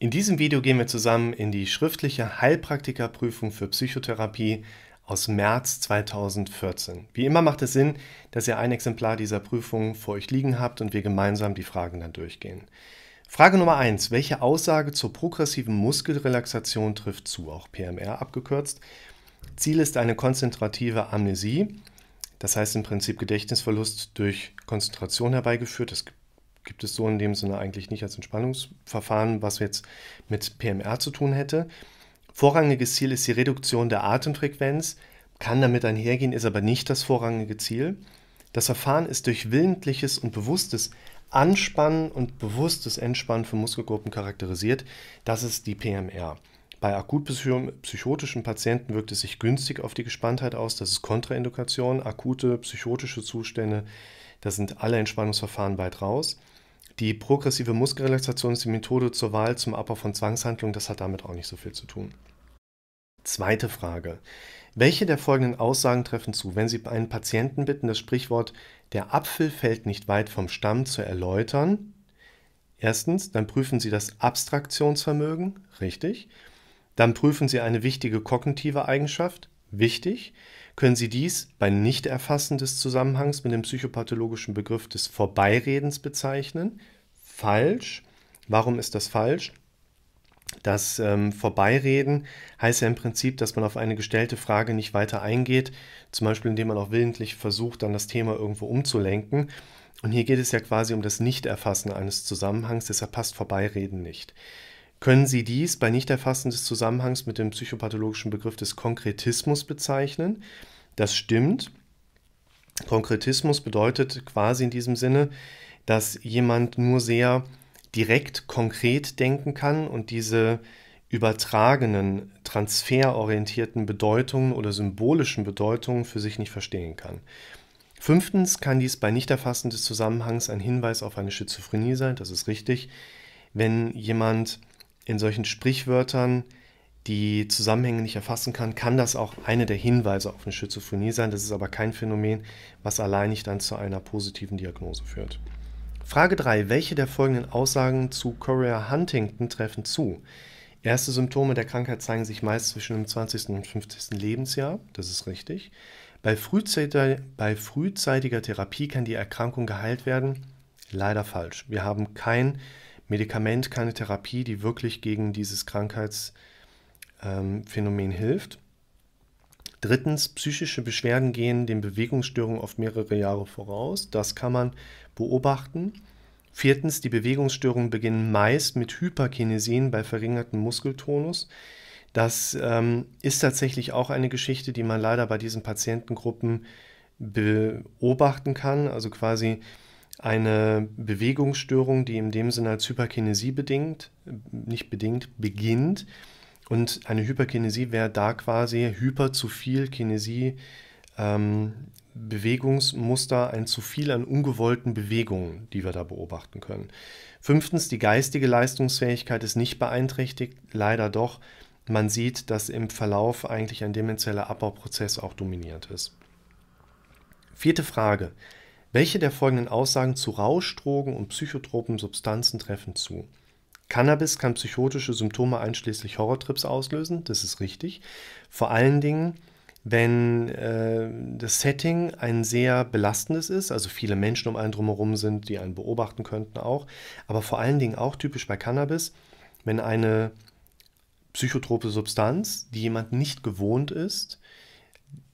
In diesem Video gehen wir zusammen in die schriftliche Heilpraktikerprüfung für Psychotherapie aus März 2014. Wie immer macht es Sinn, dass ihr ein Exemplar dieser Prüfung vor euch liegen habt und wir gemeinsam die Fragen dann durchgehen. Frage Nummer 1. Welche Aussage zur progressiven Muskelrelaxation trifft zu, auch PMR abgekürzt? Ziel ist eine konzentrative Amnesie, das heißt im Prinzip Gedächtnisverlust durch Konzentration herbeigeführt. Es gibt gibt es so in dem Sinne eigentlich nicht als Entspannungsverfahren, was jetzt mit PMR zu tun hätte. Vorrangiges Ziel ist die Reduktion der Atemfrequenz, kann damit einhergehen, ist aber nicht das vorrangige Ziel. Das Verfahren ist durch willentliches und bewusstes Anspannen und bewusstes Entspannen von Muskelgruppen charakterisiert. Das ist die PMR. Bei akut psychotischen Patienten wirkt es sich günstig auf die Gespanntheit aus. Das ist Kontraindikation. Akute psychotische Zustände, da sind alle Entspannungsverfahren weit raus. Die progressive Muskelrelaxation ist die Methode zur Wahl zum Abbau von Zwangshandlungen. Das hat damit auch nicht so viel zu tun. Zweite Frage. Welche der folgenden Aussagen treffen zu, wenn Sie einen Patienten bitten, das Sprichwort der Apfel fällt nicht weit vom Stamm zu erläutern? Erstens, dann prüfen Sie das Abstraktionsvermögen, richtig. Dann prüfen Sie eine wichtige kognitive Eigenschaft, wichtig. Können Sie dies bei Nichterfassen des Zusammenhangs mit dem psychopathologischen Begriff des Vorbeiredens bezeichnen, falsch. Warum ist das falsch? Das ähm, Vorbeireden heißt ja im Prinzip, dass man auf eine gestellte Frage nicht weiter eingeht, zum Beispiel indem man auch willentlich versucht, dann das Thema irgendwo umzulenken. Und hier geht es ja quasi um das Nichterfassen eines Zusammenhangs, deshalb passt Vorbeireden nicht. Können Sie dies bei Nichterfassen des Zusammenhangs mit dem psychopathologischen Begriff des Konkretismus bezeichnen? Das stimmt. Konkretismus bedeutet quasi in diesem Sinne, dass jemand nur sehr direkt, konkret denken kann und diese übertragenen, transferorientierten Bedeutungen oder symbolischen Bedeutungen für sich nicht verstehen kann. Fünftens kann dies bei Nichterfassen des Zusammenhangs ein Hinweis auf eine Schizophrenie sein, das ist richtig. Wenn jemand in solchen Sprichwörtern die Zusammenhänge nicht erfassen kann, kann das auch eine der Hinweise auf eine Schizophrenie sein. Das ist aber kein Phänomen, was allein nicht dann zu einer positiven Diagnose führt. Frage 3. Welche der folgenden Aussagen zu Corea Huntington treffen zu? Erste Symptome der Krankheit zeigen sich meist zwischen dem 20. und 50. Lebensjahr. Das ist richtig. Bei frühzeitiger, bei frühzeitiger Therapie kann die Erkrankung geheilt werden. Leider falsch. Wir haben kein Medikament, keine Therapie, die wirklich gegen dieses Krankheitsphänomen ähm, hilft. Drittens, psychische Beschwerden gehen den Bewegungsstörungen oft mehrere Jahre voraus. Das kann man beobachten. Viertens, die Bewegungsstörungen beginnen meist mit Hyperkinesien bei verringertem Muskeltonus. Das ähm, ist tatsächlich auch eine Geschichte, die man leider bei diesen Patientengruppen beobachten kann. Also quasi eine Bewegungsstörung, die in dem Sinne als Hyperkinesie bedingt, nicht bedingt, beginnt. Und eine Hyperkinesie wäre da quasi hyper zu viel Kinesie ähm, Bewegungsmuster, ein zu viel an ungewollten Bewegungen, die wir da beobachten können. Fünftens, die geistige Leistungsfähigkeit ist nicht beeinträchtigt, leider doch. Man sieht, dass im Verlauf eigentlich ein demenzieller Abbauprozess auch dominiert ist. Vierte Frage. Welche der folgenden Aussagen zu Rauschdrogen und psychotropen Substanzen treffen zu? Cannabis kann psychotische Symptome einschließlich Horrortrips auslösen, das ist richtig. Vor allen Dingen wenn äh, das Setting ein sehr belastendes ist, also viele Menschen um einen drumherum sind, die einen beobachten könnten auch, aber vor allen Dingen auch typisch bei Cannabis, wenn eine psychotrope Substanz, die jemand nicht gewohnt ist,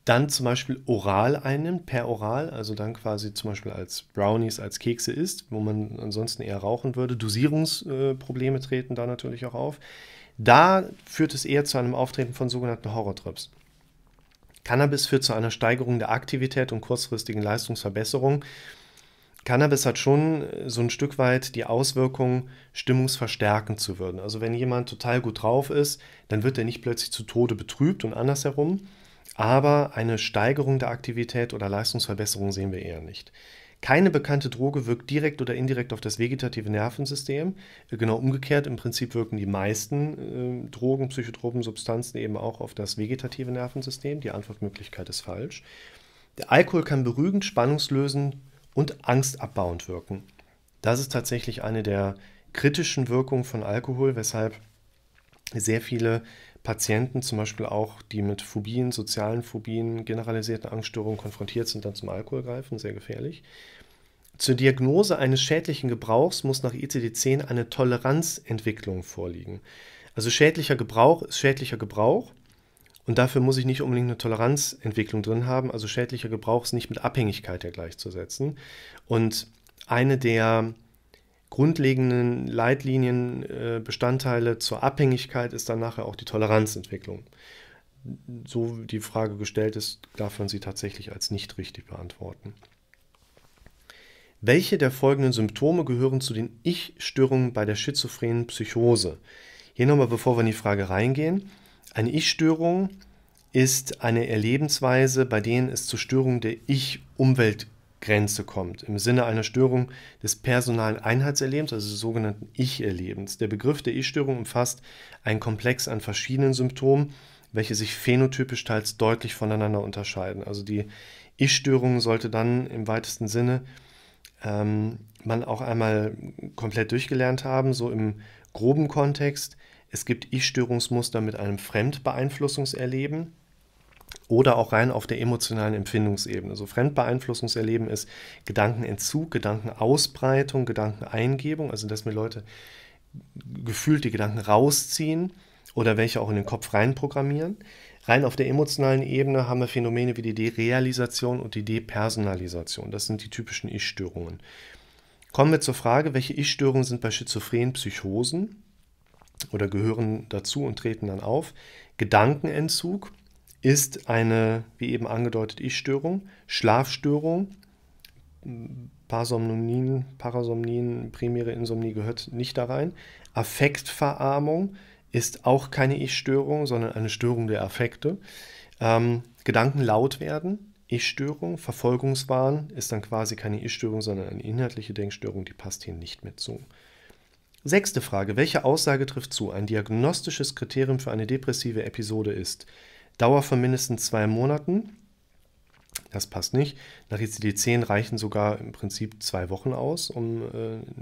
dann zum Beispiel oral einnimmt, per oral, also dann quasi zum Beispiel als Brownies, als Kekse isst, wo man ansonsten eher rauchen würde. Dosierungsprobleme äh, treten da natürlich auch auf. Da führt es eher zu einem Auftreten von sogenannten Horror-Trips. Cannabis führt zu einer Steigerung der Aktivität und kurzfristigen Leistungsverbesserung. Cannabis hat schon äh, so ein Stück weit die Auswirkung, stimmungsverstärkend zu werden. Also wenn jemand total gut drauf ist, dann wird er nicht plötzlich zu Tode betrübt und andersherum. Aber eine Steigerung der Aktivität oder Leistungsverbesserung sehen wir eher nicht. Keine bekannte Droge wirkt direkt oder indirekt auf das vegetative Nervensystem. Äh, genau umgekehrt, im Prinzip wirken die meisten äh, Drogen, psychotropen Substanzen eben auch auf das vegetative Nervensystem. Die Antwortmöglichkeit ist falsch. Der Alkohol kann beruhigend, spannungslösend und angstabbauend wirken. Das ist tatsächlich eine der kritischen Wirkungen von Alkohol, weshalb sehr viele Patienten zum Beispiel auch, die mit Phobien, sozialen Phobien, generalisierten Angststörungen konfrontiert sind, dann zum Alkohol greifen, sehr gefährlich. Zur Diagnose eines schädlichen Gebrauchs muss nach ICD-10 eine Toleranzentwicklung vorliegen. Also schädlicher Gebrauch ist schädlicher Gebrauch und dafür muss ich nicht unbedingt eine Toleranzentwicklung drin haben. Also schädlicher Gebrauch ist nicht mit Abhängigkeit ja gleichzusetzen. Und eine der grundlegenden Leitlinien, äh, Bestandteile zur Abhängigkeit ist dann nachher auch die Toleranzentwicklung. So wie die Frage gestellt ist, darf man sie tatsächlich als nicht richtig beantworten. Welche der folgenden Symptome gehören zu den Ich-Störungen bei der schizophrenen Psychose? Hier nochmal, bevor wir in die Frage reingehen. Eine Ich-Störung ist eine Erlebensweise, bei denen es zu Störungen der Ich-Umwelt kommt Grenze kommt, im Sinne einer Störung des personalen Einheitserlebens, also des sogenannten Ich-Erlebens. Der Begriff der Ich-Störung umfasst einen Komplex an verschiedenen Symptomen, welche sich phänotypisch teils deutlich voneinander unterscheiden. Also die Ich-Störung sollte dann im weitesten Sinne ähm, man auch einmal komplett durchgelernt haben, so im groben Kontext. Es gibt Ich-Störungsmuster mit einem Fremdbeeinflussungserleben oder auch rein auf der emotionalen Empfindungsebene. So also Fremdbeeinflussungserleben ist Gedankenentzug, Gedankenausbreitung, Gedankeneingebung, also dass mir Leute gefühlt die Gedanken rausziehen oder welche auch in den Kopf reinprogrammieren. Rein auf der emotionalen Ebene haben wir Phänomene wie die Derealisation und die Depersonalisation. Das sind die typischen Ich-Störungen. Kommen wir zur Frage, welche Ich-Störungen sind bei Schizophrenen Psychosen oder gehören dazu und treten dann auf? Gedankenentzug, ist eine, wie eben angedeutet, Ich-Störung, Schlafstörung. Parasomnien, Parasomnien, primäre Insomnie gehört nicht da rein. Affektverarmung ist auch keine Ich-Störung, sondern eine Störung der Affekte. Ähm, Gedanken laut werden, Ich-Störung. Verfolgungswahn ist dann quasi keine Ich-Störung, sondern eine inhaltliche Denkstörung, die passt hier nicht mit zu. Sechste Frage. Welche Aussage trifft zu? Ein diagnostisches Kriterium für eine depressive Episode ist Dauer von mindestens zwei Monaten. Das passt nicht. Nach ICD-10 reichen sogar im Prinzip zwei Wochen aus, um äh,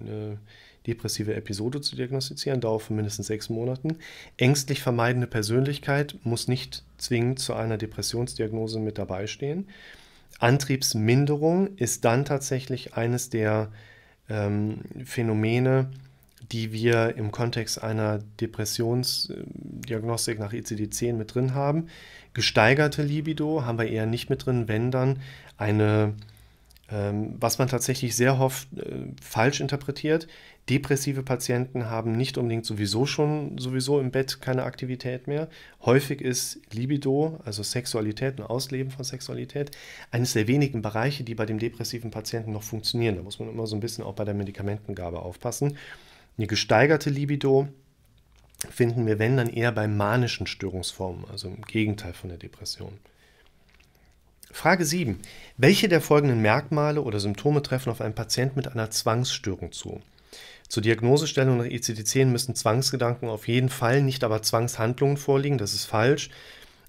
eine depressive Episode zu diagnostizieren. Dauer von mindestens sechs Monaten. Ängstlich vermeidende Persönlichkeit muss nicht zwingend zu einer Depressionsdiagnose mit dabei stehen. Antriebsminderung ist dann tatsächlich eines der ähm, Phänomene, die wir im Kontext einer Depressionsdiagnostik nach ICD-10 mit drin haben. Gesteigerte Libido haben wir eher nicht mit drin, wenn dann eine, ähm, was man tatsächlich sehr oft äh, falsch interpretiert. Depressive Patienten haben nicht unbedingt sowieso schon sowieso im Bett keine Aktivität mehr. Häufig ist Libido, also Sexualität und Ausleben von Sexualität, eines der wenigen Bereiche, die bei dem depressiven Patienten noch funktionieren. Da muss man immer so ein bisschen auch bei der Medikamentengabe aufpassen. Eine gesteigerte Libido finden wir, wenn dann eher bei manischen Störungsformen, also im Gegenteil von der Depression. Frage 7. Welche der folgenden Merkmale oder Symptome treffen auf einen Patienten mit einer Zwangsstörung zu? Zur Diagnosestellung nach ICD-10 müssen Zwangsgedanken auf jeden Fall, nicht aber Zwangshandlungen vorliegen. Das ist falsch.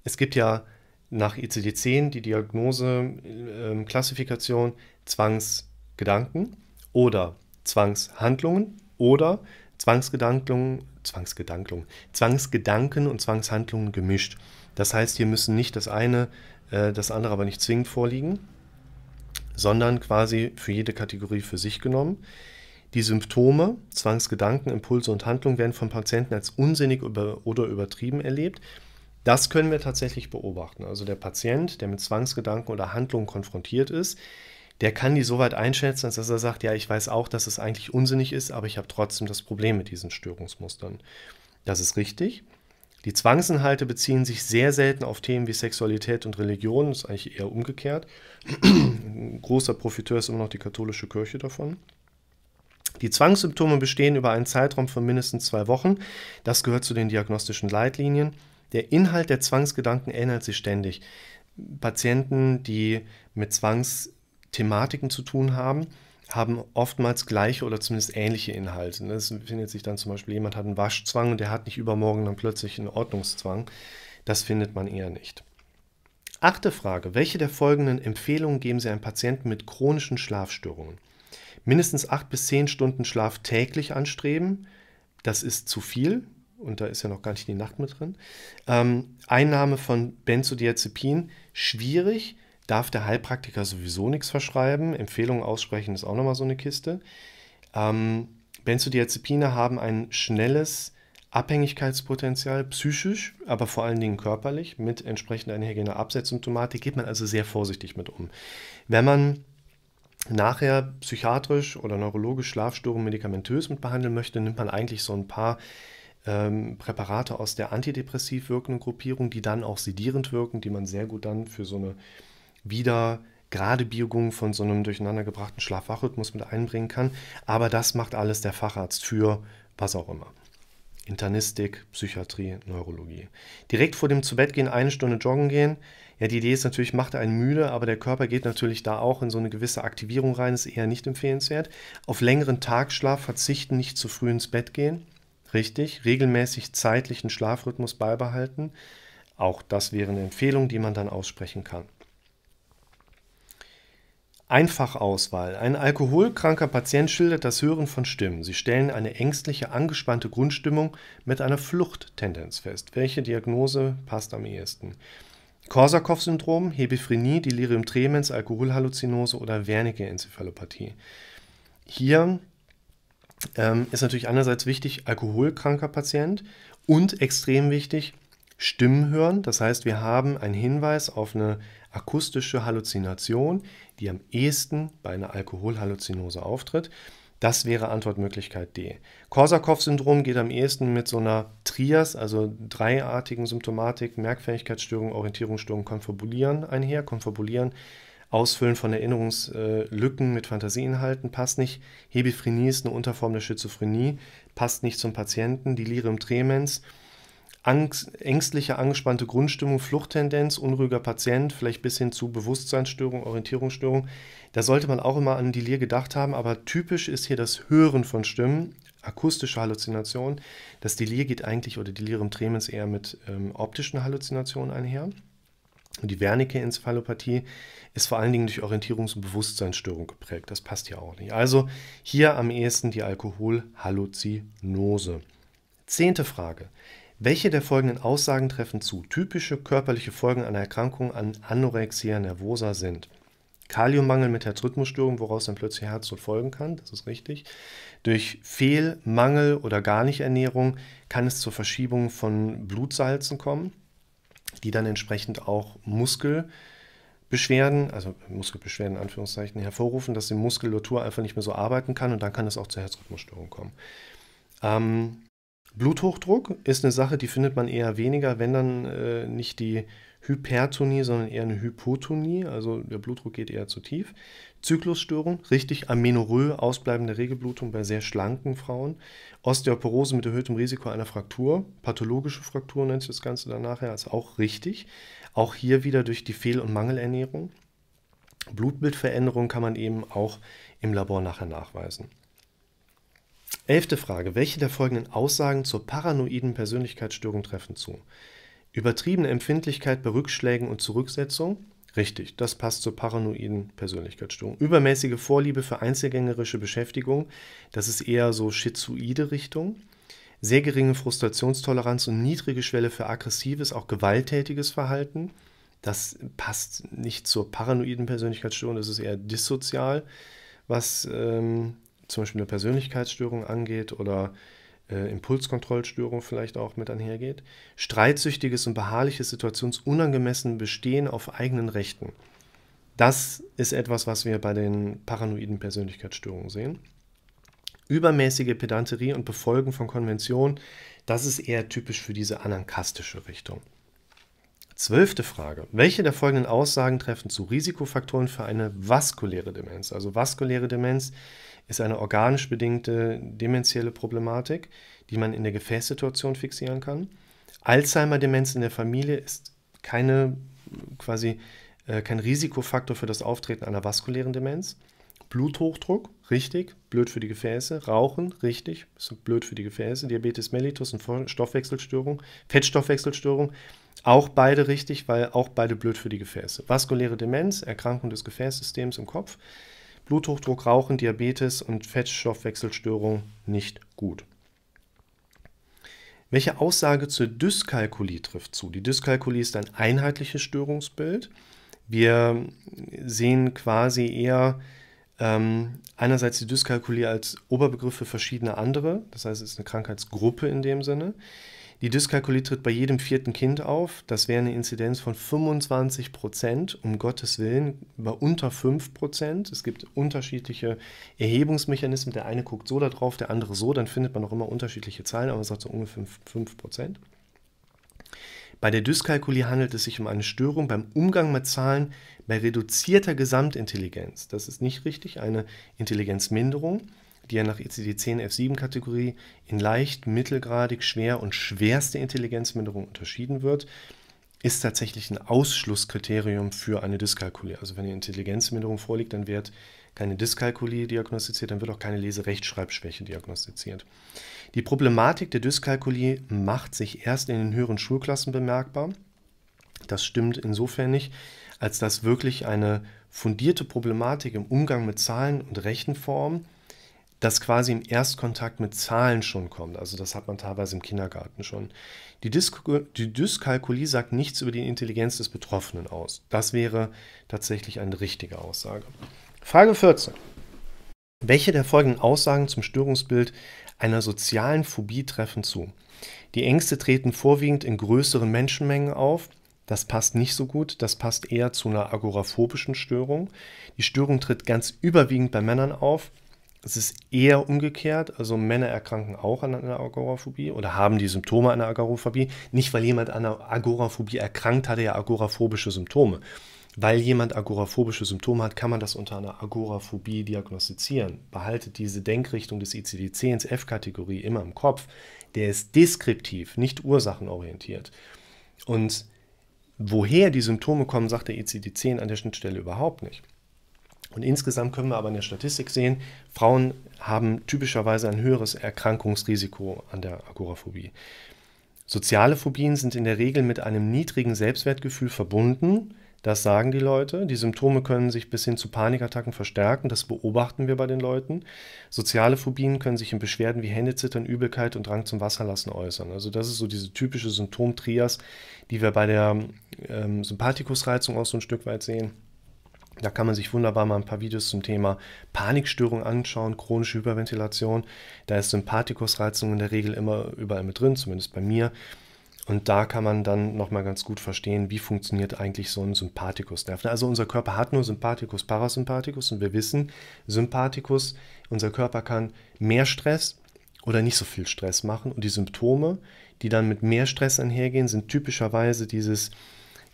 Es gibt ja nach ICD-10 die Diagnose-Klassifikation ähm, äh, Zwangsgedanken oder Zwangshandlungen oder Zwangsgedanken, Zwangsgedanken, Zwangsgedanken und Zwangshandlungen gemischt. Das heißt, hier müssen nicht das eine, äh, das andere aber nicht zwingend vorliegen, sondern quasi für jede Kategorie für sich genommen. Die Symptome, Zwangsgedanken, Impulse und Handlungen werden vom Patienten als unsinnig oder übertrieben erlebt. Das können wir tatsächlich beobachten. Also der Patient, der mit Zwangsgedanken oder Handlungen konfrontiert ist, der kann die so weit einschätzen, dass er sagt, ja, ich weiß auch, dass es eigentlich unsinnig ist, aber ich habe trotzdem das Problem mit diesen Störungsmustern. Das ist richtig. Die Zwangsinhalte beziehen sich sehr selten auf Themen wie Sexualität und Religion, das ist eigentlich eher umgekehrt. Ein großer Profiteur ist immer noch die katholische Kirche davon. Die Zwangssymptome bestehen über einen Zeitraum von mindestens zwei Wochen. Das gehört zu den diagnostischen Leitlinien. Der Inhalt der Zwangsgedanken ändert sich ständig. Patienten, die mit Zwangs Thematiken zu tun haben, haben oftmals gleiche oder zumindest ähnliche Inhalte. Ne? Es findet sich dann zum Beispiel, jemand hat einen Waschzwang und der hat nicht übermorgen dann plötzlich einen Ordnungszwang. Das findet man eher nicht. Achte Frage. Welche der folgenden Empfehlungen geben Sie einem Patienten mit chronischen Schlafstörungen? Mindestens acht bis zehn Stunden Schlaf täglich anstreben. Das ist zu viel. Und da ist ja noch gar nicht die Nacht mit drin. Ähm, Einnahme von Benzodiazepin schwierig darf der Heilpraktiker sowieso nichts verschreiben. Empfehlungen aussprechen ist auch nochmal so eine Kiste. Ähm, Benzodiazepine haben ein schnelles Abhängigkeitspotenzial, psychisch, aber vor allen Dingen körperlich, mit entsprechend einhergehender Absetzsymptomatik, geht man also sehr vorsichtig mit um. Wenn man nachher psychiatrisch oder neurologisch Schlafstörungen medikamentös mit behandeln möchte, nimmt man eigentlich so ein paar ähm, Präparate aus der antidepressiv wirkenden Gruppierung, die dann auch sedierend wirken, die man sehr gut dann für so eine wieder gerade Biegung von so einem durcheinandergebrachten Schlafwachrhythmus mit einbringen kann. Aber das macht alles der Facharzt für was auch immer. Internistik, Psychiatrie, Neurologie. Direkt vor dem Zubettgehen eine Stunde joggen gehen. Ja, die Idee ist natürlich, macht einen müde, aber der Körper geht natürlich da auch in so eine gewisse Aktivierung rein, ist eher nicht empfehlenswert. Auf längeren Tagschlaf verzichten, nicht zu früh ins Bett gehen. Richtig, regelmäßig zeitlichen Schlafrhythmus beibehalten. Auch das wäre eine Empfehlung, die man dann aussprechen kann. Einfachauswahl. Ein alkoholkranker Patient schildert das Hören von Stimmen. Sie stellen eine ängstliche, angespannte Grundstimmung mit einer Fluchttendenz fest. Welche Diagnose passt am ehesten? Korsakow-Syndrom, Hebephrenie, Delirium tremens, Alkoholhalluzinose oder Wernicke-Enzephalopathie. Hier ähm, ist natürlich einerseits wichtig, alkoholkranker Patient und extrem wichtig, Stimmen hören. Das heißt, wir haben einen Hinweis auf eine akustische Halluzination, die am ehesten bei einer Alkoholhalluzinose auftritt. Das wäre Antwortmöglichkeit D. Korsakow-Syndrom geht am ehesten mit so einer Trias, also dreiartigen Symptomatik, Merkfähigkeitsstörung, Orientierungsstörung, Konfabulieren einher. Konfabulieren, Ausfüllen von Erinnerungslücken mit Fantasieinhalten passt nicht. Hebephrenie ist eine Unterform der Schizophrenie, passt nicht zum Patienten. Delirium tremens, Angst, ängstliche, angespannte Grundstimmung, Fluchttendenz, unruhiger Patient, vielleicht bis hin zu Bewusstseinsstörung, Orientierungsstörung. Da sollte man auch immer an Delir gedacht haben, aber typisch ist hier das Hören von Stimmen, akustische Halluzination. Das Delir geht eigentlich oder Delirium tremens eher mit ähm, optischen Halluzinationen einher. Und die Wernicke-Enzephalopathie ist vor allen Dingen durch Orientierungs- und Bewusstseinsstörung geprägt. Das passt ja auch nicht. Also hier am ehesten die Alkoholhalluzinose. Zehnte Frage. Welche der folgenden Aussagen treffen zu? Typische körperliche Folgen einer Erkrankung an Anorexia nervosa sind Kaliummangel mit Herzrhythmusstörung, woraus dann plötzlich Herzdruck folgen kann, das ist richtig. Durch Fehl-, Mangel- oder gar nicht Ernährung kann es zur Verschiebung von Blutsalzen kommen, die dann entsprechend auch Muskelbeschwerden, also Muskelbeschwerden in Anführungszeichen, hervorrufen, dass die Muskulatur einfach nicht mehr so arbeiten kann und dann kann es auch zur Herzrhythmusstörung kommen. Ähm, Bluthochdruck ist eine Sache, die findet man eher weniger, wenn dann äh, nicht die Hypertonie, sondern eher eine Hypotonie, also der Blutdruck geht eher zu tief. Zyklusstörung, richtig Amenorrhoe, ausbleibende Regelblutung bei sehr schlanken Frauen. Osteoporose mit erhöhtem Risiko einer Fraktur, pathologische Fraktur nennt sich das Ganze dann nachher, ist auch richtig. Auch hier wieder durch die Fehl- und Mangelernährung. Blutbildveränderung kann man eben auch im Labor nachher nachweisen. Elfte Frage. Welche der folgenden Aussagen zur paranoiden Persönlichkeitsstörung treffen zu? Übertriebene Empfindlichkeit bei Rückschlägen und Zurücksetzung? Richtig, das passt zur paranoiden Persönlichkeitsstörung. Übermäßige Vorliebe für einzelgängerische Beschäftigung, das ist eher so schizoide Richtung. Sehr geringe Frustrationstoleranz und niedrige Schwelle für aggressives, auch gewalttätiges Verhalten. Das passt nicht zur paranoiden Persönlichkeitsstörung, das ist eher dissozial, was ähm, zum Beispiel eine Persönlichkeitsstörung angeht oder äh, Impulskontrollstörung vielleicht auch mit einhergeht. Streitsüchtiges und beharrliches situationsunangemessen Bestehen auf eigenen Rechten. Das ist etwas, was wir bei den paranoiden Persönlichkeitsstörungen sehen. Übermäßige Pedanterie und Befolgen von Konventionen, das ist eher typisch für diese anankastische Richtung. Zwölfte Frage. Welche der folgenden Aussagen treffen zu Risikofaktoren für eine vaskuläre Demenz? Also vaskuläre Demenz ist eine organisch bedingte dementielle Problematik, die man in der Gefäßsituation fixieren kann. Alzheimer-Demenz in der Familie ist keine, quasi, äh, kein Risikofaktor für das Auftreten einer vaskulären Demenz. Bluthochdruck, richtig, blöd für die Gefäße. Rauchen, richtig, ist blöd für die Gefäße. Diabetes mellitus und Stoffwechselstörung, Fettstoffwechselstörung, auch beide richtig, weil auch beide blöd für die Gefäße. Vaskuläre Demenz, Erkrankung des Gefäßsystems im Kopf, Bluthochdruck, Rauchen, Diabetes und Fettstoffwechselstörung nicht gut. Welche Aussage zur Dyskalkulie trifft zu? Die Dyskalkulie ist ein einheitliches Störungsbild. Wir sehen quasi eher ähm, einerseits die Dyskalkulie als Oberbegriff für verschiedene andere, das heißt, es ist eine Krankheitsgruppe in dem Sinne. Die Dyskalkulie tritt bei jedem vierten Kind auf. Das wäre eine Inzidenz von 25 Prozent, um Gottes Willen, bei unter 5 Prozent. Es gibt unterschiedliche Erhebungsmechanismen. Der eine guckt so da drauf, der andere so. Dann findet man auch immer unterschiedliche Zahlen, aber man sagt so ungefähr 5 Prozent. Bei der Dyskalkulie handelt es sich um eine Störung beim Umgang mit Zahlen bei reduzierter Gesamtintelligenz. Das ist nicht richtig, eine Intelligenzminderung die er nach e ICD-10 F7-Kategorie in leicht, mittelgradig, schwer und schwerste Intelligenzminderung unterschieden wird, ist tatsächlich ein Ausschlusskriterium für eine Dyskalkulie. Also wenn eine Intelligenzminderung vorliegt, dann wird keine Dyskalkulie diagnostiziert, dann wird auch keine Leserechtschreibschwäche diagnostiziert. Die Problematik der Dyskalkulie macht sich erst in den höheren Schulklassen bemerkbar. Das stimmt insofern nicht, als dass wirklich eine fundierte Problematik im Umgang mit Zahlen und Rechenformen das quasi im Erstkontakt mit Zahlen schon kommt. Also das hat man teilweise im Kindergarten schon. Die, die Dyskalkulie sagt nichts über die Intelligenz des Betroffenen aus. Das wäre tatsächlich eine richtige Aussage. Frage 14. Welche der folgenden Aussagen zum Störungsbild einer sozialen Phobie treffen zu? Die Ängste treten vorwiegend in größeren Menschenmengen auf. Das passt nicht so gut, das passt eher zu einer agoraphobischen Störung. Die Störung tritt ganz überwiegend bei Männern auf. Es ist eher umgekehrt, also Männer erkranken auch an einer Agoraphobie oder haben die Symptome einer Agoraphobie. Nicht, weil jemand an einer Agoraphobie erkrankt, hat er ja agoraphobische Symptome. Weil jemand agoraphobische Symptome hat, kann man das unter einer Agoraphobie diagnostizieren. Behaltet diese Denkrichtung des ICD-10 ins F-Kategorie immer im Kopf. Der ist deskriptiv, nicht ursachenorientiert. Und woher die Symptome kommen, sagt der ICD-10 an der Schnittstelle überhaupt nicht. Und insgesamt können wir aber in der Statistik sehen, Frauen haben typischerweise ein höheres Erkrankungsrisiko an der Agoraphobie. Soziale Phobien sind in der Regel mit einem niedrigen Selbstwertgefühl verbunden. Das sagen die Leute. Die Symptome können sich bis hin zu Panikattacken verstärken. Das beobachten wir bei den Leuten. Soziale Phobien können sich in Beschwerden wie Händezittern, Übelkeit und Drang zum Wasserlassen äußern. Also das ist so diese typische Symptomtrias, die wir bei der ähm, Sympathikusreizung auch so ein Stück weit sehen. Da kann man sich wunderbar mal ein paar Videos zum Thema Panikstörung anschauen, chronische Hyperventilation. Da ist Sympathikusreizung in der Regel immer überall mit drin, zumindest bei mir. Und da kann man dann nochmal ganz gut verstehen, wie funktioniert eigentlich so ein Sympathikusnerv. Also unser Körper hat nur Sympathikus, Parasympathikus und wir wissen, Sympathikus, unser Körper kann mehr Stress oder nicht so viel Stress machen. Und die Symptome, die dann mit mehr Stress einhergehen, sind typischerweise dieses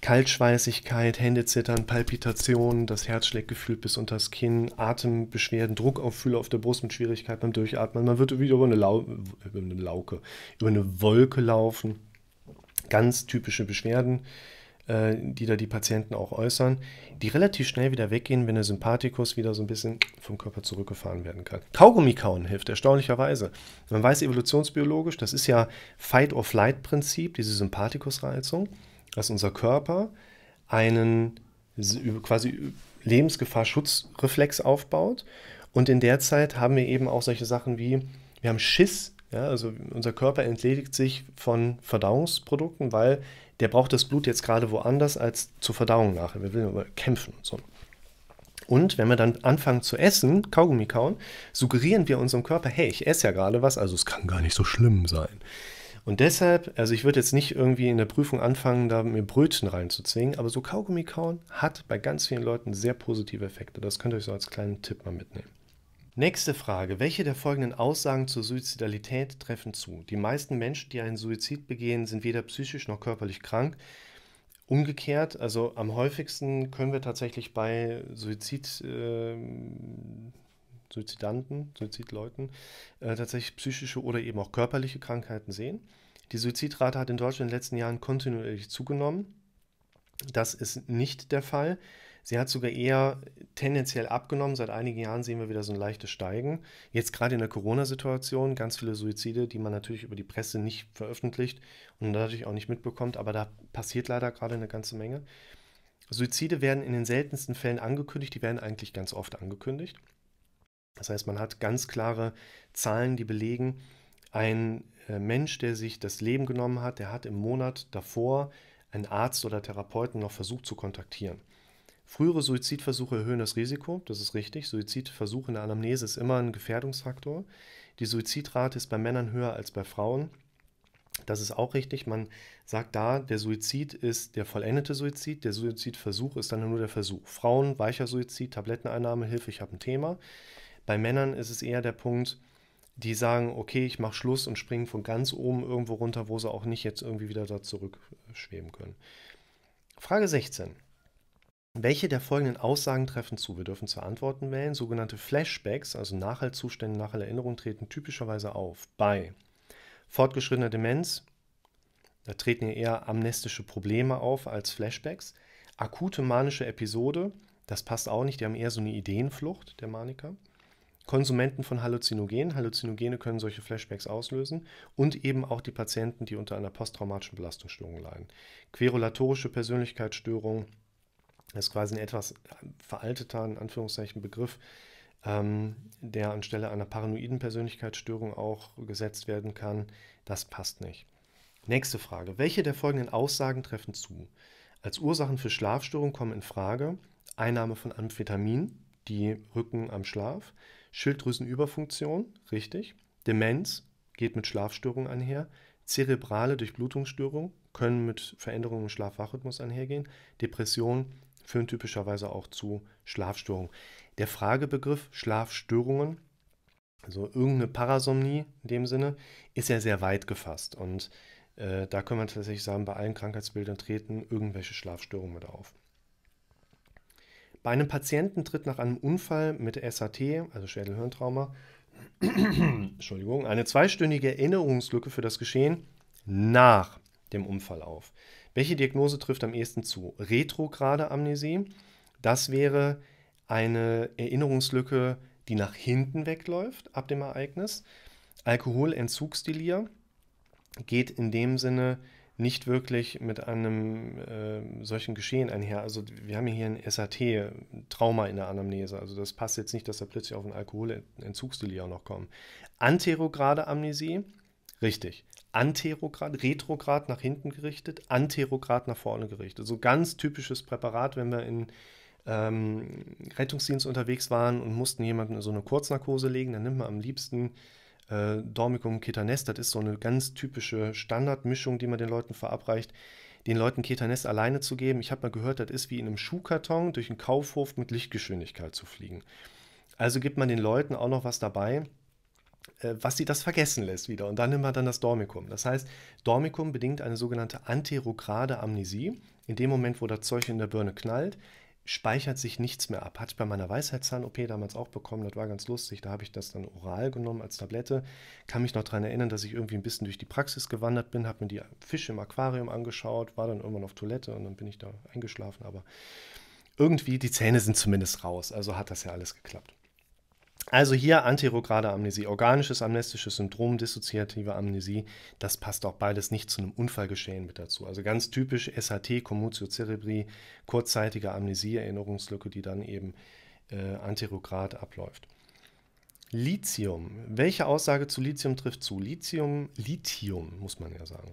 Kaltschweißigkeit, Hände zittern, Palpitationen, das Herz schlägt gefühlt bis unters Kinn, Atembeschwerden, Druckauffühle auf der Brust mit Schwierigkeit beim Durchatmen. Man wird wieder über eine, Lau über eine Lauke, über eine Wolke laufen. Ganz typische Beschwerden, äh, die da die Patienten auch äußern, die relativ schnell wieder weggehen, wenn der Sympathikus wieder so ein bisschen vom Körper zurückgefahren werden kann. Kaugummi kauen hilft erstaunlicherweise. Man weiß evolutionsbiologisch, das ist ja Fight-or-Flight-Prinzip, diese Sympathikusreizung. reizung dass unser Körper einen quasi Lebensgefahr-Schutzreflex aufbaut. Und in der Zeit haben wir eben auch solche Sachen wie, wir haben Schiss, ja, also unser Körper entledigt sich von Verdauungsprodukten, weil der braucht das Blut jetzt gerade woanders als zur Verdauung nachher. Wir wollen aber kämpfen und so. Und wenn wir dann anfangen zu essen, Kaugummi kauen, suggerieren wir unserem Körper, hey, ich esse ja gerade was, also es kann gar nicht so schlimm sein. Und deshalb, also ich würde jetzt nicht irgendwie in der Prüfung anfangen, da mir Brötchen reinzuzwingen, aber so Kaugummi kauen hat bei ganz vielen Leuten sehr positive Effekte. Das könnt ihr euch so als kleinen Tipp mal mitnehmen. Nächste Frage. Welche der folgenden Aussagen zur Suizidalität treffen zu? Die meisten Menschen, die einen Suizid begehen, sind weder psychisch noch körperlich krank. Umgekehrt, also am häufigsten können wir tatsächlich bei Suizid, äh, Suizidanten, Suizidleuten, äh, tatsächlich psychische oder eben auch körperliche Krankheiten sehen. Die Suizidrate hat in Deutschland in den letzten Jahren kontinuierlich zugenommen. Das ist nicht der Fall. Sie hat sogar eher tendenziell abgenommen. Seit einigen Jahren sehen wir wieder so ein leichtes Steigen. Jetzt gerade in der Corona-Situation ganz viele Suizide, die man natürlich über die Presse nicht veröffentlicht und dadurch auch nicht mitbekommt. Aber da passiert leider gerade eine ganze Menge. Suizide werden in den seltensten Fällen angekündigt. Die werden eigentlich ganz oft angekündigt. Das heißt, man hat ganz klare Zahlen, die belegen, ein äh, Mensch, der sich das Leben genommen hat, der hat im Monat davor einen Arzt oder Therapeuten noch versucht zu kontaktieren. Frühere Suizidversuche erhöhen das Risiko, das ist richtig. Suizidversuche in der Anamnese ist immer ein Gefährdungsfaktor. Die Suizidrate ist bei Männern höher als bei Frauen. Das ist auch richtig. Man sagt da, der Suizid ist der vollendete Suizid, der Suizidversuch ist dann nur der Versuch. Frauen, weicher Suizid, Tabletteneinnahme, Hilfe, ich habe ein Thema. Bei Männern ist es eher der Punkt, die sagen, okay, ich mache Schluss und springen von ganz oben irgendwo runter, wo sie auch nicht jetzt irgendwie wieder da zurückschweben können. Frage 16. Welche der folgenden Aussagen treffen zu? Wir dürfen zwei Antworten wählen. Sogenannte Flashbacks, also Nachhaltzustände Nachhalterinnerungen treten typischerweise auf bei fortgeschrittener Demenz. Da treten eher amnestische Probleme auf als Flashbacks. Akute manische Episode, das passt auch nicht, die haben eher so eine Ideenflucht, der Maniker. Konsumenten von Halluzinogenen. Halluzinogene können solche Flashbacks auslösen und eben auch die Patienten, die unter einer posttraumatischen Belastungsstörung leiden. Querulatorische Persönlichkeitsstörung ist quasi ein etwas veralteter, in Anführungszeichen, Begriff, ähm, der anstelle einer paranoiden Persönlichkeitsstörung auch gesetzt werden kann. Das passt nicht. Nächste Frage. Welche der folgenden Aussagen treffen zu? Als Ursachen für Schlafstörungen kommen in Frage Einnahme von Amphetamin, die rücken am Schlaf, Schilddrüsenüberfunktion, richtig. Demenz geht mit Schlafstörungen einher. Zerebrale Durchblutungsstörungen können mit Veränderungen im Schlafwachrhythmus einhergehen. Depressionen führen typischerweise auch zu Schlafstörungen. Der Fragebegriff Schlafstörungen, also irgendeine Parasomnie in dem Sinne, ist ja sehr weit gefasst. Und äh, da kann man tatsächlich sagen, bei allen Krankheitsbildern treten irgendwelche Schlafstörungen mit auf. Bei einem Patienten tritt nach einem Unfall mit SAT, also Schädelhirntrauma, Entschuldigung, eine zweistündige Erinnerungslücke für das Geschehen nach dem Unfall auf. Welche Diagnose trifft am ehesten zu? Retrograde Amnesie, das wäre eine Erinnerungslücke, die nach hinten wegläuft ab dem Ereignis. Alkoholentzugsdelir geht in dem Sinne nicht wirklich mit einem äh, solchen Geschehen einher. Also wir haben hier ein SAT-Trauma in der Anamnese. Also das passt jetzt nicht, dass da plötzlich auf einen Alkoholentzugsdelir auch noch kommen. Anterograde Amnesie, richtig. Anterograd, retrograd nach hinten gerichtet, anterograd nach vorne gerichtet. So also ganz typisches Präparat, wenn wir in ähm, Rettungsdienst unterwegs waren und mussten jemanden in so eine Kurznarkose legen, dann nimmt man am liebsten äh, Dormicum Ketanest. Das ist so eine ganz typische Standardmischung, die man den Leuten verabreicht. Den Leuten Ketanest alleine zu geben, ich habe mal gehört, das ist wie in einem Schuhkarton durch einen Kaufhof mit Lichtgeschwindigkeit zu fliegen. Also gibt man den Leuten auch noch was dabei, äh, was sie das vergessen lässt wieder. Und dann nimmt man dann das Dormicum. Das heißt, Dormicum bedingt eine sogenannte anterograde Amnesie. In dem Moment, wo das Zeug in der Birne knallt, speichert sich nichts mehr ab. Hatte ich bei meiner Weisheitszahn-OP damals auch bekommen, das war ganz lustig. Da habe ich das dann oral genommen als Tablette. Kann mich noch daran erinnern, dass ich irgendwie ein bisschen durch die Praxis gewandert bin, habe mir die Fische im Aquarium angeschaut, war dann irgendwann auf Toilette und dann bin ich da eingeschlafen. Aber irgendwie, die Zähne sind zumindest raus. Also hat das ja alles geklappt. Also hier anterograde Amnesie, organisches amnestisches Syndrom, dissoziative Amnesie, das passt auch beides nicht zu einem Unfallgeschehen mit dazu. Also ganz typisch SAT, Commutio Cerebri, kurzzeitige Amnesie, Erinnerungslücke, die dann eben äh, anterograd abläuft. Lithium. Welche Aussage zu Lithium trifft zu? Lithium, Lithium muss man ja sagen,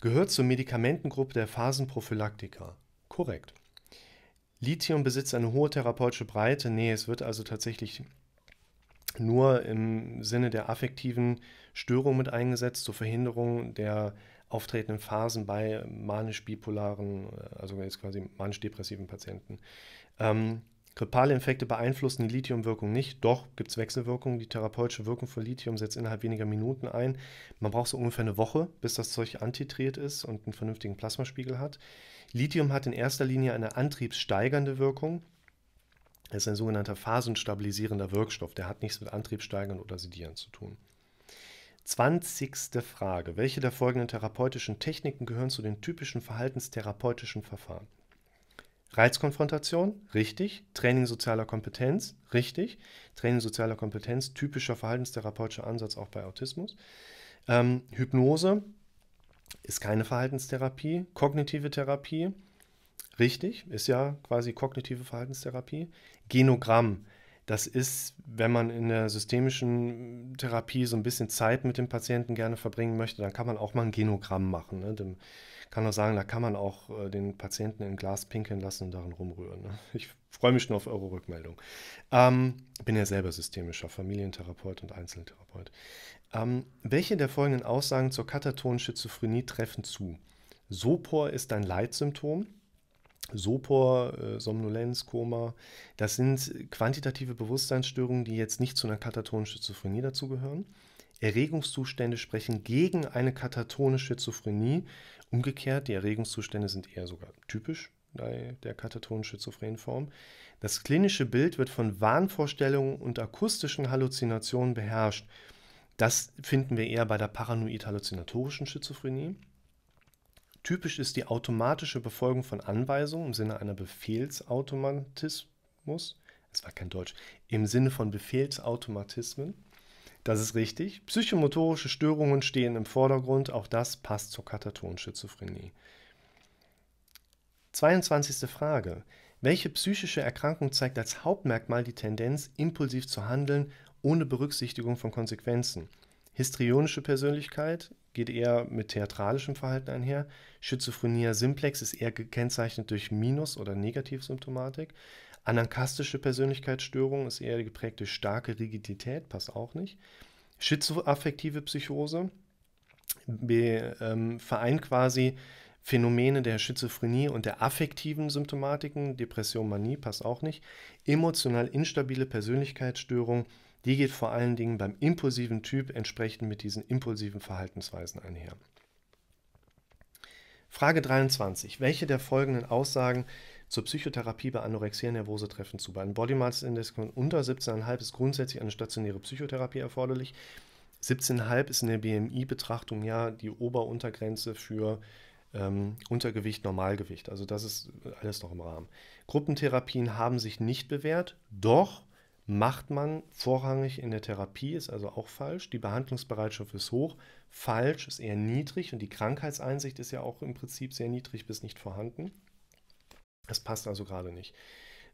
gehört zur Medikamentengruppe der Phasenprophylaktika. Korrekt. Lithium besitzt eine hohe therapeutische Breite. Nee, es wird also tatsächlich nur im Sinne der affektiven Störung mit eingesetzt, zur Verhinderung der auftretenden Phasen bei manisch-bipolaren, äh, also jetzt quasi manisch-depressiven Patienten. Ähm, Grippale Infekte beeinflussen die Lithiumwirkung nicht, doch gibt es Wechselwirkungen. Die therapeutische Wirkung von Lithium setzt innerhalb weniger Minuten ein. Man braucht so ungefähr eine Woche, bis das Zeug antitriert ist und einen vernünftigen Plasmaspiegel hat. Lithium hat in erster Linie eine antriebssteigernde Wirkung. Das ist ein sogenannter phasenstabilisierender Wirkstoff. Der hat nichts mit Antriebssteigern oder Sedieren zu tun. 20. Frage. Welche der folgenden therapeutischen Techniken gehören zu den typischen verhaltenstherapeutischen Verfahren? Reizkonfrontation, richtig. Training sozialer Kompetenz, richtig. Training sozialer Kompetenz, typischer verhaltenstherapeutischer Ansatz auch bei Autismus. Ähm, Hypnose ist keine Verhaltenstherapie. Kognitive Therapie, Richtig, ist ja quasi kognitive Verhaltenstherapie. Genogramm, das ist, wenn man in der systemischen Therapie so ein bisschen Zeit mit dem Patienten gerne verbringen möchte, dann kann man auch mal ein Genogramm machen. Ne? Dem kann auch sagen, da kann man auch äh, den Patienten in Glas pinkeln lassen und darin rumrühren. Ne? Ich freue mich schon auf eure Rückmeldung. Ähm, bin ja selber systemischer Familientherapeut und Einzeltherapeut. Ähm, welche der folgenden Aussagen zur katatonen Schizophrenie treffen zu? Sopor ist ein Leitsymptom. Sopor, äh, Somnolenz, Koma, das sind quantitative Bewusstseinsstörungen, die jetzt nicht zu einer katatonischen Schizophrenie dazugehören. Erregungszustände sprechen gegen eine katatonische Schizophrenie. Umgekehrt, die Erregungszustände sind eher sogar typisch bei der katatonischen Schizophrenform. Das klinische Bild wird von Wahnvorstellungen und akustischen Halluzinationen beherrscht. Das finden wir eher bei der paranoid-halluzinatorischen Schizophrenie. Typisch ist die automatische Befolgung von Anweisungen im Sinne einer Befehlsautomatismus. Es war kein Deutsch. Im Sinne von Befehlsautomatismen. Das ist richtig. Psychomotorische Störungen stehen im Vordergrund. Auch das passt zur katatonen Schizophrenie. 22. Frage. Welche psychische Erkrankung zeigt als Hauptmerkmal die Tendenz, impulsiv zu handeln, ohne Berücksichtigung von Konsequenzen? Histrionische Persönlichkeit, geht eher mit theatralischem Verhalten einher. Schizophrenia simplex ist eher gekennzeichnet durch Minus- oder Negativsymptomatik. Anankastische Persönlichkeitsstörung ist eher geprägt durch starke Rigidität, passt auch nicht. Schizoaffektive Psychose be, ähm, vereint quasi Phänomene der Schizophrenie und der affektiven Symptomatiken, Depression, Manie, passt auch nicht. Emotional instabile Persönlichkeitsstörung die geht vor allen Dingen beim impulsiven Typ entsprechend mit diesen impulsiven Verhaltensweisen einher. Frage 23. Welche der folgenden Aussagen zur Psychotherapie bei Anorexia nervose treffen zu? Bei einem Body Mass Index von unter 17,5 ist grundsätzlich eine stationäre Psychotherapie erforderlich. 17,5 ist in der BMI-Betrachtung ja die Ober-Untergrenze für ähm, Untergewicht, Normalgewicht. Also das ist alles noch im Rahmen. Gruppentherapien haben sich nicht bewährt, doch macht man vorrangig in der Therapie, ist also auch falsch. Die Behandlungsbereitschaft ist hoch, falsch ist eher niedrig und die Krankheitseinsicht ist ja auch im Prinzip sehr niedrig bis nicht vorhanden. Das passt also gerade nicht.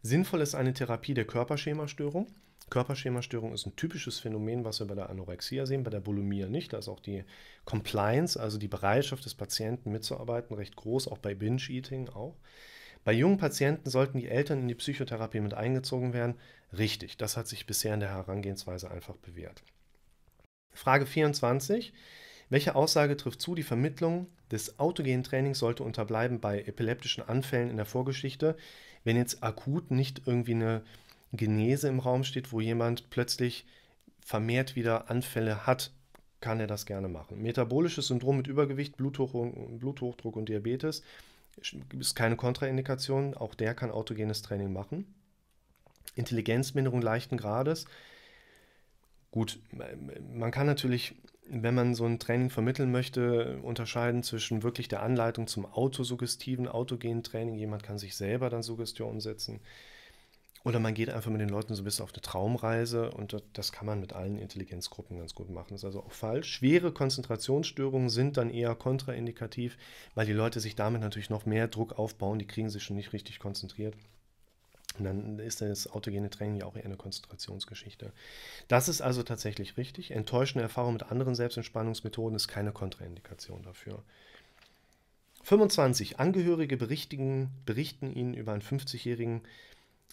Sinnvoll ist eine Therapie der Körperschemastörung. Körperschemastörung ist ein typisches Phänomen, was wir bei der Anorexia sehen, bei der Bulimia nicht. Da ist auch die Compliance, also die Bereitschaft des Patienten mitzuarbeiten, recht groß, auch bei Binge-Eating auch. Bei jungen Patienten sollten die Eltern in die Psychotherapie mit eingezogen werden. Richtig, das hat sich bisher in der Herangehensweise einfach bewährt. Frage 24. Welche Aussage trifft zu, die Vermittlung des autogenen Trainings sollte unterbleiben bei epileptischen Anfällen in der Vorgeschichte, wenn jetzt akut nicht irgendwie eine Genese im Raum steht, wo jemand plötzlich vermehrt wieder Anfälle hat, kann er das gerne machen. Metabolisches Syndrom mit Übergewicht, Bluthochdruck und Diabetes Gibt es keine Kontraindikation, auch der kann autogenes Training machen. Intelligenzminderung leichten Grades. Gut, man kann natürlich, wenn man so ein Training vermitteln möchte, unterscheiden zwischen wirklich der Anleitung zum autosuggestiven, autogenen Training. Jemand kann sich selber dann Suggestion umsetzen. Oder man geht einfach mit den Leuten so ein bisschen auf eine Traumreise und das kann man mit allen Intelligenzgruppen ganz gut machen. Das ist also auch falsch. Schwere Konzentrationsstörungen sind dann eher kontraindikativ, weil die Leute sich damit natürlich noch mehr Druck aufbauen. Die kriegen sich schon nicht richtig konzentriert. Und dann ist das autogene Training ja auch eher eine Konzentrationsgeschichte. Das ist also tatsächlich richtig. Enttäuschende Erfahrung mit anderen Selbstentspannungsmethoden ist keine Kontraindikation dafür. 25. Angehörige berichten, berichten Ihnen über einen 50-jährigen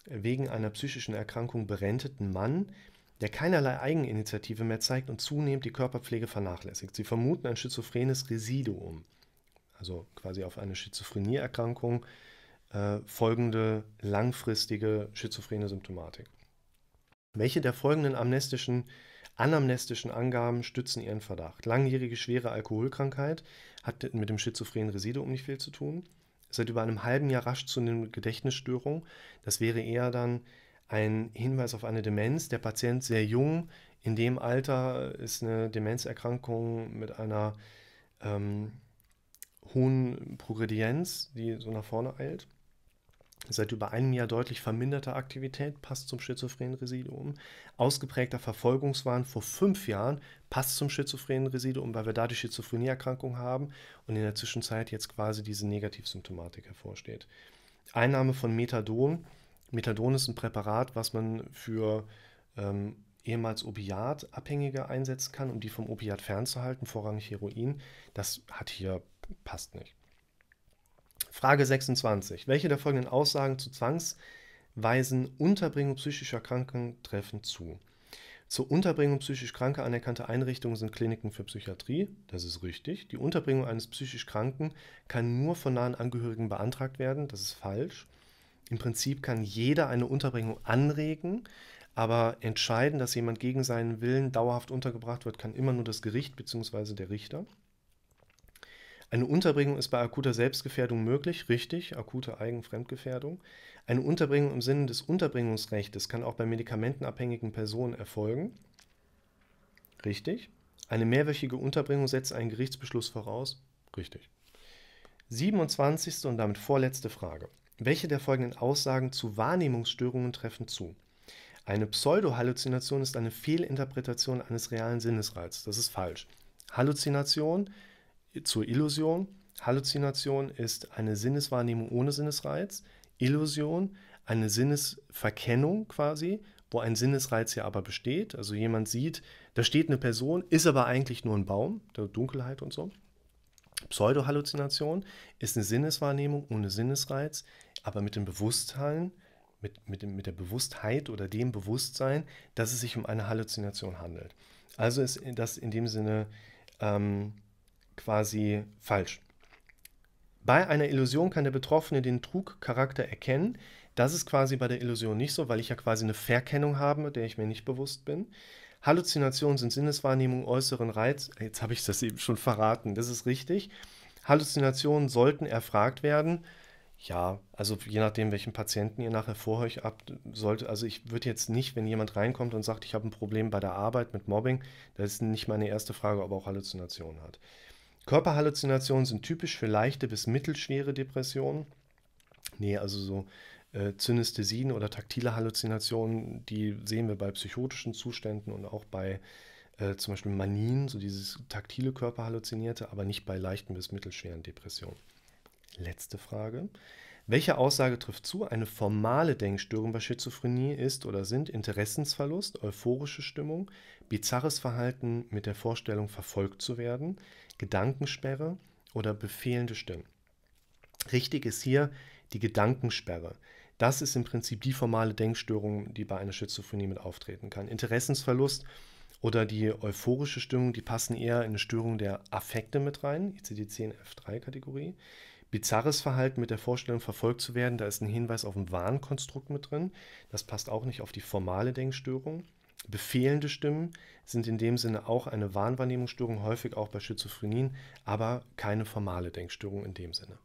wegen einer psychischen Erkrankung berenteten Mann, der keinerlei Eigeninitiative mehr zeigt und zunehmend die Körperpflege vernachlässigt. Sie vermuten ein schizophrenes Residuum, also quasi auf eine Schizophrenieerkrankung äh, folgende langfristige schizophrene Symptomatik. Welche der folgenden amnestischen, anamnestischen Angaben stützen Ihren Verdacht? Langjährige schwere Alkoholkrankheit hat mit dem schizophrenen Residuum nicht viel zu tun seit über einem halben Jahr rasch zu einer Gedächtnisstörung. Das wäre eher dann ein Hinweis auf eine Demenz. Der Patient sehr jung, in dem Alter ist eine Demenzerkrankung mit einer ähm, hohen Progredienz, die so nach vorne eilt seit über einem Jahr deutlich verminderter Aktivität passt zum schizophrenen Residuum. Ausgeprägter Verfolgungswahn vor fünf Jahren passt zum schizophrenen Residuum, weil wir da die Schizophrenieerkrankung haben und in der Zwischenzeit jetzt quasi diese Negativsymptomatik hervorsteht. Einnahme von Methadon. Methadon ist ein Präparat, was man für ähm, ehemals Opiatabhängige einsetzen kann, um die vom Opiat fernzuhalten, vorrangig Heroin. Das hat hier passt nicht. Frage 26. Welche der folgenden Aussagen zu zwangsweisen Unterbringung psychischer Kranken treffen zu? Zur Unterbringung psychisch Kranker anerkannte Einrichtungen sind Kliniken für Psychiatrie, das ist richtig. Die Unterbringung eines psychisch Kranken kann nur von nahen Angehörigen beantragt werden, das ist falsch. Im Prinzip kann jeder eine Unterbringung anregen, aber entscheiden, dass jemand gegen seinen Willen dauerhaft untergebracht wird, kann immer nur das Gericht bzw. der Richter. Eine Unterbringung ist bei akuter Selbstgefährdung möglich, richtig, akute Eigenfremdgefährdung. Eine Unterbringung im Sinne des Unterbringungsrechts kann auch bei medikamentenabhängigen Personen erfolgen, richtig. Eine mehrwöchige Unterbringung setzt einen Gerichtsbeschluss voraus, richtig. 27. und damit vorletzte Frage. Welche der folgenden Aussagen zu Wahrnehmungsstörungen treffen zu? Eine Pseudohalluzination ist eine Fehlinterpretation eines realen Sinnesreizes. Das ist falsch. Halluzination zur Illusion. Halluzination ist eine Sinneswahrnehmung ohne Sinnesreiz. Illusion, eine Sinnesverkennung quasi, wo ein Sinnesreiz ja aber besteht. Also jemand sieht, da steht eine Person, ist aber eigentlich nur ein Baum, der Dunkelheit und so. Pseudohalluzination ist eine Sinneswahrnehmung ohne Sinnesreiz, aber mit dem Bewusstsein, mit, mit, mit der Bewusstheit oder dem Bewusstsein, dass es sich um eine Halluzination handelt. Also ist das in dem Sinne ähm, quasi falsch. Bei einer Illusion kann der Betroffene den Trugcharakter erkennen. Das ist quasi bei der Illusion nicht so, weil ich ja quasi eine Verkennung habe, der ich mir nicht bewusst bin. Halluzinationen sind Sinneswahrnehmung äußeren Reiz. Jetzt habe ich das eben schon verraten, das ist richtig. Halluzinationen sollten erfragt werden. Ja, also je nachdem, welchen Patienten ihr nachher vor euch habt, sollte, also ich würde jetzt nicht, wenn jemand reinkommt und sagt, ich habe ein Problem bei der Arbeit mit Mobbing, das ist nicht meine erste Frage, ob er auch Halluzinationen hat. Körperhalluzinationen sind typisch für leichte bis mittelschwere Depressionen. Nee, also so äh, Synästhesien oder taktile Halluzinationen, die sehen wir bei psychotischen Zuständen und auch bei äh, zum Beispiel Manien, so dieses taktile Körperhalluzinierte, aber nicht bei leichten bis mittelschweren Depressionen. Letzte Frage. Welche Aussage trifft zu? Eine formale Denkstörung bei Schizophrenie ist oder sind Interessensverlust, euphorische Stimmung, bizarres Verhalten mit der Vorstellung, verfolgt zu werden, Gedankensperre oder befehlende Stimmen. Richtig ist hier die Gedankensperre. Das ist im Prinzip die formale Denkstörung, die bei einer Schizophrenie mit auftreten kann. Interessensverlust oder die euphorische Stimmung, die passen eher in eine Störung der Affekte mit rein, ICD-10-F3-Kategorie. Bizarres Verhalten mit der Vorstellung, verfolgt zu werden, da ist ein Hinweis auf ein Wahnkonstrukt mit drin. Das passt auch nicht auf die formale Denkstörung. Befehlende Stimmen sind in dem Sinne auch eine Wahnwahrnehmungsstörung, häufig auch bei Schizophrenien, aber keine formale Denkstörung in dem Sinne.